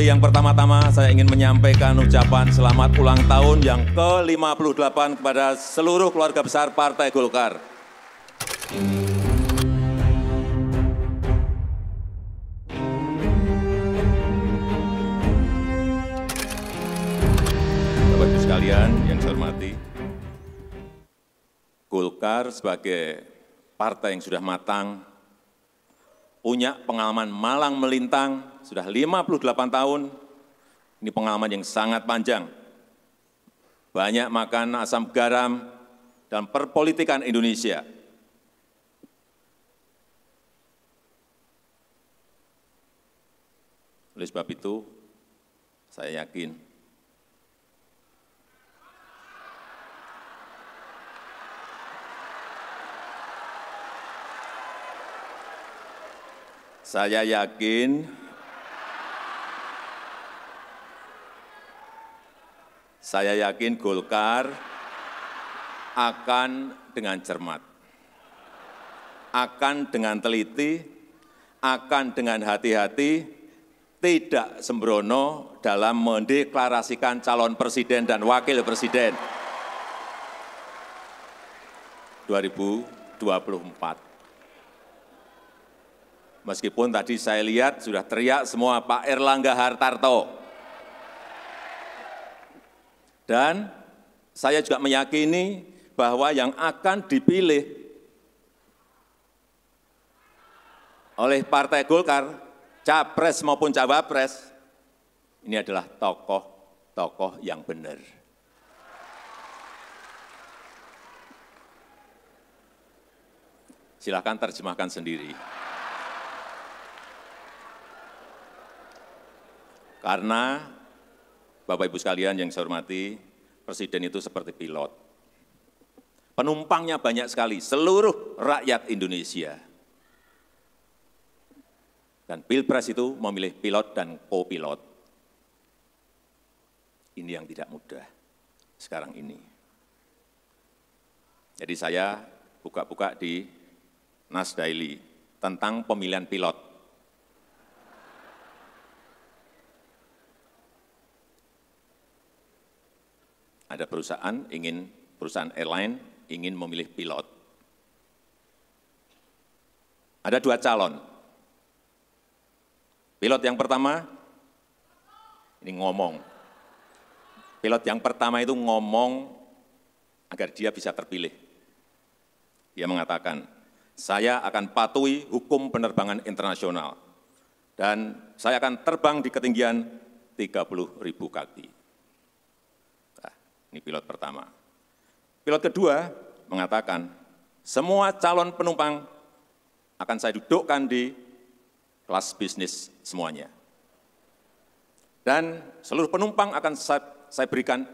tapi yang pertama-tama saya ingin menyampaikan ucapan selamat ulang tahun yang ke-58 kepada seluruh keluarga besar Partai Golkar. Bapak-Ibu sekalian yang saya hormati, Golkar sebagai partai yang sudah matang, punya pengalaman malang melintang, sudah 58 tahun, ini pengalaman yang sangat panjang. Banyak makan asam garam dan perpolitikan Indonesia. Oleh sebab itu, saya yakin Saya yakin saya yakin Golkar akan dengan cermat, akan dengan teliti, akan dengan hati-hati, tidak sembrono dalam mendeklarasikan calon presiden dan wakil presiden 2024. Meskipun tadi saya lihat sudah teriak semua Pak Erlangga Hartarto. Dan saya juga meyakini bahwa yang akan dipilih oleh Partai Golkar, capres maupun cawapres, ini adalah tokoh-tokoh yang benar. Silahkan terjemahkan sendiri. karena Bapak Ibu sekalian yang saya hormati, Presiden itu seperti pilot. Penumpangnya banyak sekali, seluruh rakyat Indonesia. Dan Pilpres itu memilih pilot dan co-pilot, Ini yang tidak mudah sekarang ini. Jadi saya buka-buka di nasdaily tentang pemilihan pilot ada perusahaan ingin perusahaan airline ingin memilih pilot. Ada dua calon. Pilot yang pertama ini ngomong. Pilot yang pertama itu ngomong agar dia bisa terpilih. Dia mengatakan, saya akan patuhi hukum penerbangan internasional dan saya akan terbang di ketinggian 30.000 kaki. Ini pilot pertama. Pilot kedua mengatakan, semua calon penumpang akan saya dudukkan di kelas bisnis semuanya. Dan seluruh penumpang akan saya, saya berikan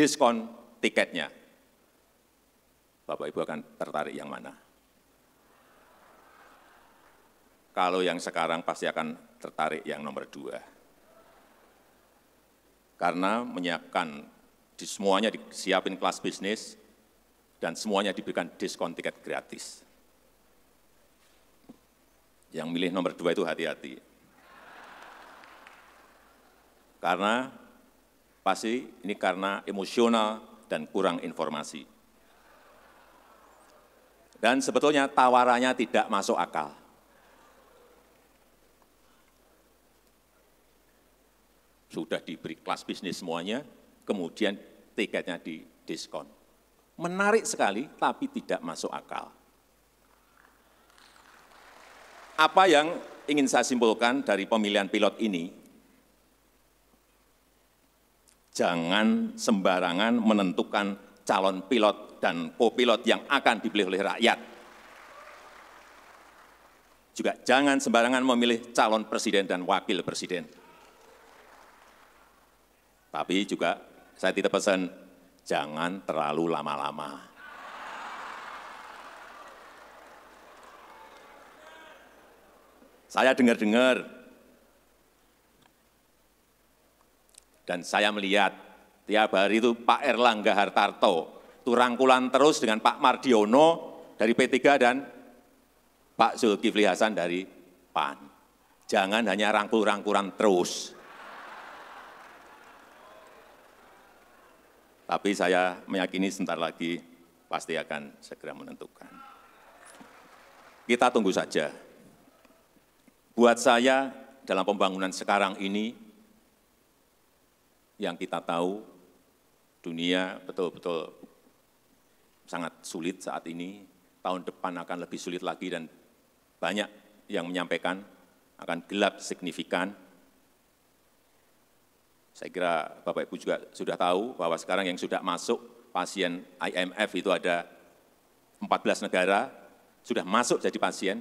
diskon tiketnya. Bapak Ibu akan tertarik yang mana? Kalau yang sekarang pasti akan tertarik yang nomor dua. Karena menyiapkan di semuanya disiapin kelas bisnis, dan semuanya diberikan diskon tiket gratis. Yang milih nomor dua itu hati-hati. Karena pasti ini karena emosional dan kurang informasi. Dan sebetulnya tawarannya tidak masuk akal. sudah diberi kelas bisnis semuanya, kemudian tiketnya di diskon. Menarik sekali, tapi tidak masuk akal. Apa yang ingin saya simpulkan dari pemilihan pilot ini, jangan sembarangan menentukan calon pilot dan kopilot yang akan dipilih oleh rakyat. Juga jangan sembarangan memilih calon presiden dan wakil presiden. Tapi juga saya tidak pesan, jangan terlalu lama-lama. Saya dengar-dengar dan saya melihat tiap hari itu Pak Erlangga Hartarto turangkulan terus dengan Pak Mardiono dari P3 dan Pak Zulkifli Hasan dari PAN. Jangan hanya rangkul-rangkulan terus. Tapi saya meyakini sebentar lagi pasti akan segera menentukan. Kita tunggu saja. Buat saya dalam pembangunan sekarang ini yang kita tahu dunia betul-betul sangat sulit saat ini, tahun depan akan lebih sulit lagi dan banyak yang menyampaikan akan gelap signifikan saya kira Bapak Ibu juga sudah tahu bahwa sekarang yang sudah masuk pasien IMF itu ada 14 negara sudah masuk jadi pasien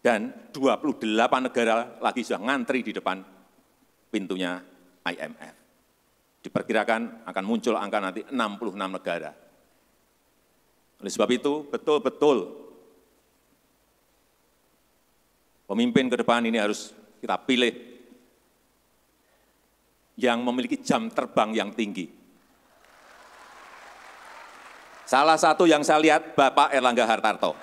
dan 28 negara lagi sudah ngantri di depan pintunya IMF. Diperkirakan akan muncul angka nanti 66 negara. Oleh sebab itu, betul-betul pemimpin ke depan ini harus kita pilih yang memiliki jam terbang yang tinggi. Salah satu yang saya lihat Bapak Erlangga Hartarto.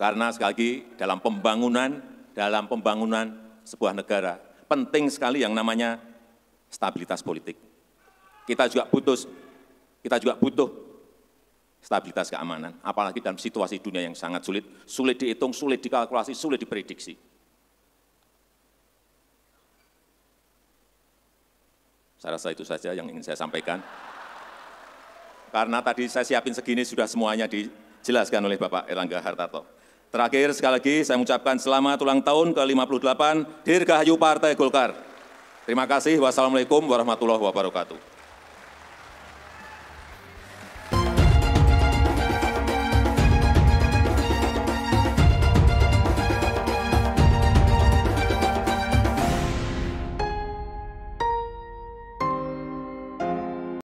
Karena sekali lagi dalam pembangunan, dalam pembangunan sebuah negara, penting sekali yang namanya stabilitas politik. Kita juga butuh, kita juga butuh stabilitas keamanan, apalagi dalam situasi dunia yang sangat sulit, sulit dihitung, sulit dikalkulasi, sulit diprediksi. Saya rasa itu saja yang ingin saya sampaikan. Karena tadi saya siapin segini sudah semuanya dijelaskan oleh Bapak Erlangga Hartarto. Terakhir sekali lagi saya mengucapkan selamat ulang tahun ke-58 Dirgahayu Partai Golkar. Terima kasih. Wassalamualaikum warahmatullahi wabarakatuh.